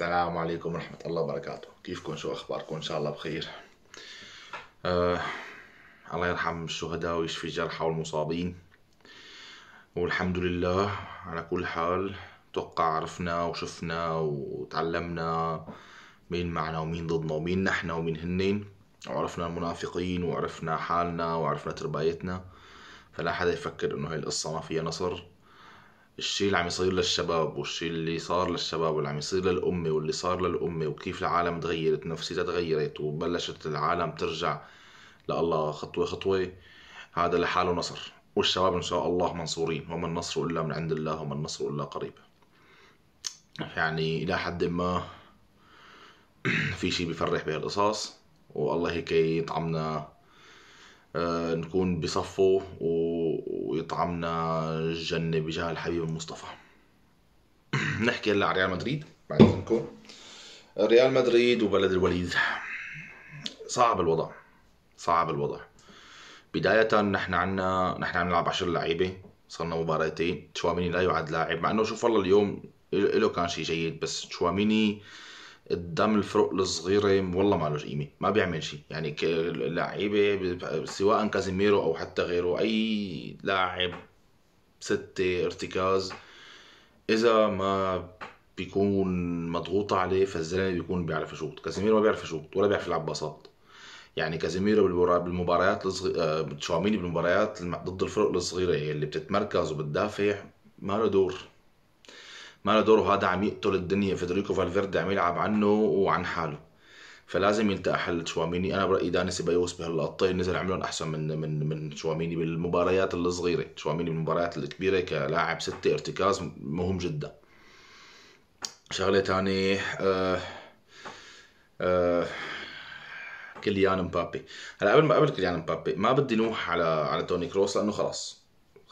السلام عليكم ورحمة الله وبركاته كيفكم شو أخباركم إن شاء الله بخير آه الله يرحم الشهداء ويشفي الجرحى والمصابين والحمد لله على كل حال توقع عرفنا وشفنا وتعلمنا مين معنا ومين ضدنا ومين نحن ومين هنين وعرفنا المنافقين وعرفنا حالنا وعرفنا تربايتنا فلا حدا يفكر انه هاي القصة ما فيها نصر الشيء اللي عم يصير للشباب والشيء اللي صار للشباب واللي عم يصير للأمة واللي صار للأمة وكيف العالم تغيرت نفسيتها تغيرت وبلشت العالم ترجع لله خطوة خطوة هذا لحاله نصر والشباب إن شاء الله منصورين وما النصر إلا من عند الله وما النصر إلا قريب يعني إلى حد ما في شيء بفرح بهالقصص والله هيك يطعمنا آه، نكون بصفه و... ويطعمنا الجنة بجاه الحبيب المصطفى نحكي هلا على ريال مدريد بعد اذنكم ريال مدريد وبلد الوليد صعب الوضع صعب الوضع بداية نحن عنا نحن عم نلعب 10 لعيبة صرنا مباراتين تشواميني لا يعد لاعب مع انه شوف والله اليوم له كان شيء جيد بس تشواميني قدام الفرق الصغيره والله ما له قيمه ما بيعمل شيء يعني لعيبه سواء كازيميرو او حتى غيره اي لاعب ستة ارتكاز اذا ما بيكون مضغوط عليه فالزلمه بيكون بيعرف يشوط كازيميرو ما بيعرف يشوط ولا بيعرف يلعب باصات يعني كازيميرو بالمباريات الصغيره آه، تشاوميني بالمباريات ضد الفرق الصغيره اللي بتتمركز وبتدافع ما له دور دور هذا عم يقتل الدنيا فيدريكو فالفيردي عم يلعب عنه وعن حاله فلازم يلتقى حل تشواميني انا برايي داني سيبايوس بهاللقطتين نزل عملهم احسن من من من تشواميني بالمباريات الصغيره تشواميني بالمباريات الكبيره كلاعب ستة ارتكاز مهم جدا شغله ثانيه آه آه كيليان مبابي هلا قبل ما قبل كيليان مبابي ما بدي نوح على على توني كروس لانه خلاص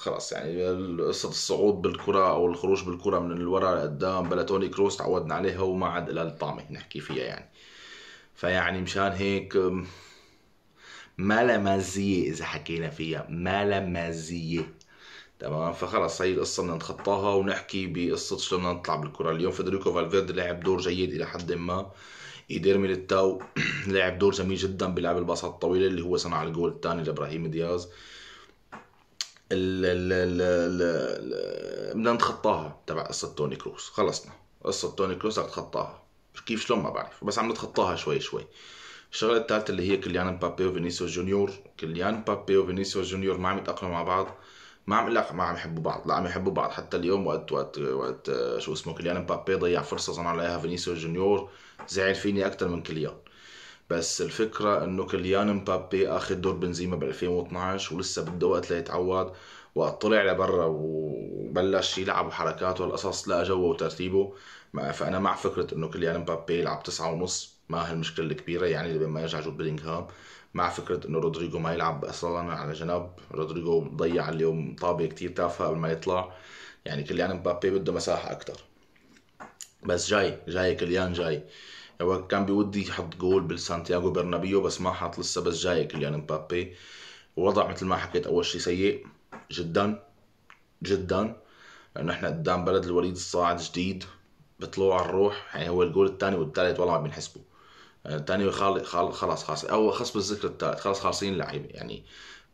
خلاص يعني قصه الصعود بالكره او الخروج بالكره من الوراء لقدام بلا توني كروس تعودنا عليها وما عاد لها الطعمه نحكي فيها يعني فيعني مشان هيك ما لا مازيه اذا حكينا فيها ما لا مازيه تمام فخلص هي القصه بدنا نتخطاها ونحكي بقصه شلون بدنا نطلع بالكره اليوم فيدريكو فالفيردي لعب دور جيد الى حد ما ايدير ميليتاو لعب دور جميل جدا بلعب الباصات الطويله اللي هو صنع الجول الثاني لابراهيم دياز ال ال ال ال بدنا نتخطاها تبع قصه توني كروز خلصنا قصه توني كروز رح نتخطاها كيف شلون ما بعرف بس عم نتخطاها شوي شوي الشغله الثالثه اللي هي كليان مبابي وفينيسيوس جونيور كليان مبابي وفينيسيوس جونيور ما عم يتاقلموا مع بعض ما عم لا ما عم يحبوا بعض لا عم يحبوا بعض حتى اليوم وقت وقت وقت آه، شو اسمه كليان مبابي ضيع فرصه صنع عليها فينيسيوس جونيور زعل فيني اكثر من كليان بس الفكرة انه كليان مبابي اخذ دور بنزيما ب 2012 ولسه بده وقت ليتعود وقت طلع لبرا وبلش يلعب وحركاته والقصص لقى جوه وترتيبه فانا مع فكرة انه كليان مبابي يلعب تسعة ونص ما هالمشكلة الكبيرة يعني لبين ما يرجع جود بيلينغهام مع فكرة انه رودريجو ما يلعب اصلا على جنب رودريجو ضيع اليوم طابة كتير تافهة قبل ما يطلع يعني كليان مبابي بده مساحة اكتر بس جاي جاي كليان جاي هو كان بودي يحط جول بالسانتياغو برنابيو بس ما حط لسه بس جاي كليان مبابي وضع مثل ما حكيت اول شيء سيء جدا جدا لانه احنا قدام بلد الوليد الصاعد جديد بطلوع الروح يعني هو الجول الثاني والثالث والله ما بنحسبه آه، الثاني خلاص خلاص او خص بالذكر الثالث خلاص خالصين اللعيبه يعني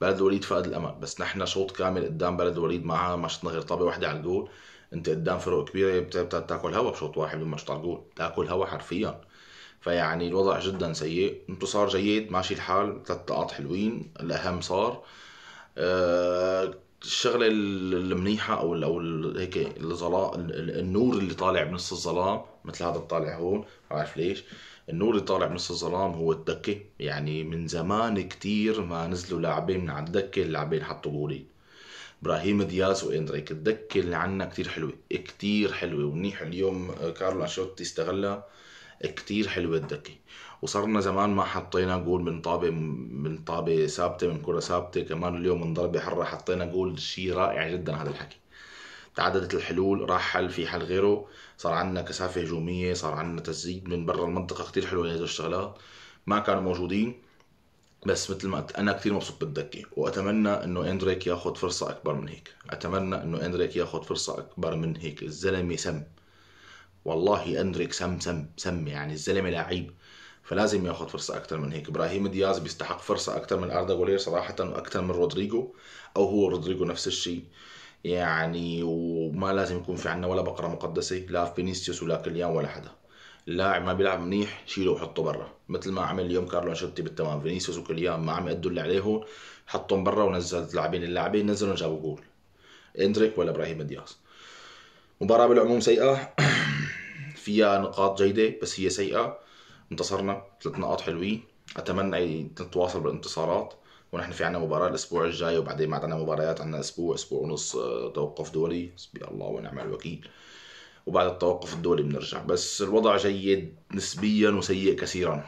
بلد الوليد فقد الامل بس نحن شوط كامل قدام بلد الوليد معاه ما شطنا غير طابه واحده على الجول انت قدام فرق كبيره بتاكل هوا بشوط واحد لما تشوط على الجول تاكل هوا حرفيا فيعني الوضع جدا سيء انتصار جيد ماشي الحال ثلاث نقاط حلوين الاهم صار أه الشغله المنيحه او او هيك الظلام النور اللي طالع بنص الظلام مثل هذا الطالع هون عارف ليش النور اللي طالع بنص الظلام هو الدكه يعني من زمان كتير ما نزلوا لاعبين من على الدكه اللاعبين حطوا جولين ابراهيم دياز واندريك الدكه اللي عندنا كتير حلوه كتير حلوه ومنيح اليوم آه، كارلو انشوتي استغلها كتير حلوة الدكة وصرنا زمان ما حطينا جول من طابة من طابة ثابتة من كرة ثابتة كمان اليوم من ضربة حرة حطينا جول شيء رائع جدا هذا الحكي تعددت الحلول راح حل في حل غيره صار عندنا كثافة هجومية صار عندنا تسديد من برا المنطقة كتير حلوة هذه الشغلات ما كانوا موجودين بس مثل ما قلت انا كثير مبسوط بالدكه واتمنى انه اندريك ياخذ فرصه اكبر من هيك اتمنى انه اندريك ياخذ فرصه اكبر من هيك الزلمه سم والله اندريك سم سم سم يعني الزلمه لعيب فلازم ياخذ فرصه اكثر من هيك ابراهيم دياز بيستحق فرصه اكثر من اردا جولير صراحه واكثر من رودريجو او هو رودريجو نفس الشيء يعني وما لازم يكون في عندنا ولا بقره مقدسه لا فينيسيوس ولا كليان ولا حدا اللاعب ما بيلعب منيح شيله وحطه برا مثل ما عمل اليوم كارلو انشيلوتي بالتمام فينيسيوس وكليان ما عم يأدوا اللي عليهم حطهم برا ونزل لاعبين اللاعبين نزلوا جابوا جول اندريك ولا ابراهيم دياز مباراة بالعموم سيئة فيها نقاط جيدة بس هي سيئة انتصرنا ثلاث نقاط حلوين أتمنى نتواصل بالانتصارات ونحن في عنا مباراة الأسبوع الجاي وبعدين بعد عنا مباريات عنا أسبوع أسبوع ونص آه، توقف دولي حسبي الله ونعم الوكيل وبعد التوقف الدولي بنرجع بس الوضع جيد نسبيا وسيء كثيرا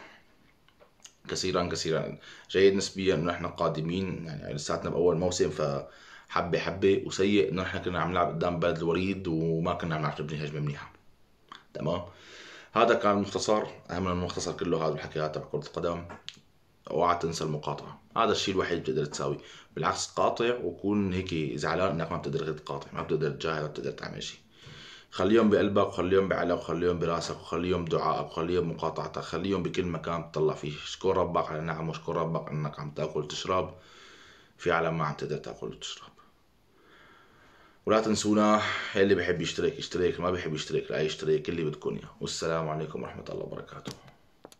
كثيرا كثيرا جيد نسبيا انه احنا قادمين يعني لساتنا باول موسم فحبه حبه وسيء انه نحن كنا عم نلعب قدام بلد الوريد وما كنا عم نعرف نبني هجمه منيحه تمام هذا كان المختصر اهم من المختصر كله هذا هذا تبع كره القدم اوعى تنسى المقاطعه هذا الشيء الوحيد بتقدر تساوي بالعكس قاطع وكون هيك زعلان انك ما بتقدر تقاطع ما بتقدر تجاهد ما بتقدر تعمل شيء خليهم بقلبك وخليهم بعقلك وخليهم براسك وخليهم دعائك وخليهم مقاطعتك خليهم بكل مكان تطلع فيه اشكر ربك على النعم واشكر ربك انك عم تاكل وتشرب في عالم ما عم تقدر تاكل وتشرب ولا تنسونا اللي بيحب يشترك يشترك ما بيحب يشترك لا يشترك اللي بدكم اياه والسلام عليكم ورحمه الله وبركاته